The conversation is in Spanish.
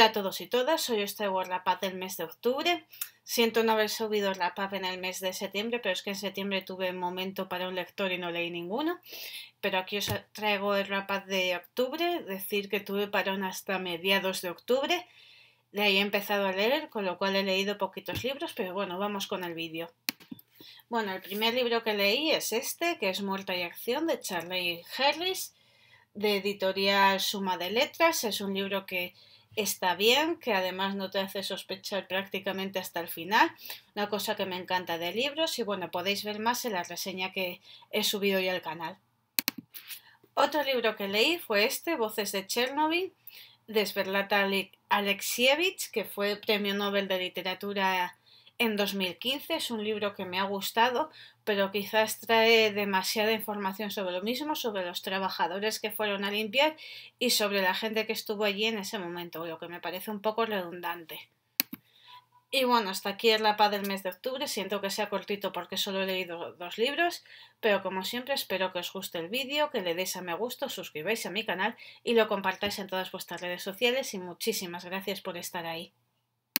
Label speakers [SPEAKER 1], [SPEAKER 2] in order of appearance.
[SPEAKER 1] Hola a todos y todas, soy la Rapaz del mes de octubre. Siento no haber subido Rapaz en el mes de septiembre, pero es que en septiembre tuve momento para un lector y no leí ninguno. Pero aquí os traigo el Rapaz de octubre, decir que tuve parón hasta mediados de octubre. De ahí he empezado a leer, con lo cual he leído poquitos libros, pero bueno, vamos con el vídeo. Bueno, el primer libro que leí es este, que es Muerta y Acción, de Charlie Harris, de editorial Suma de Letras. Es un libro que está bien, que además no te hace sospechar prácticamente hasta el final, una cosa que me encanta de libros y bueno, podéis ver más en la reseña que he subido yo al canal. Otro libro que leí fue este, Voces de Chernobyl, de Sverlata Alexievich, que fue premio Nobel de Literatura en 2015. Es un libro que me ha gustado, pero quizás trae demasiada información sobre lo mismo, sobre los trabajadores que fueron a limpiar y sobre la gente que estuvo allí en ese momento, lo que me parece un poco redundante. Y bueno, hasta aquí es la paz del mes de octubre. Siento que sea cortito porque solo he leído dos libros, pero como siempre espero que os guste el vídeo, que le deis a me gusto, suscribáis a mi canal y lo compartáis en todas vuestras redes sociales y muchísimas gracias por estar ahí.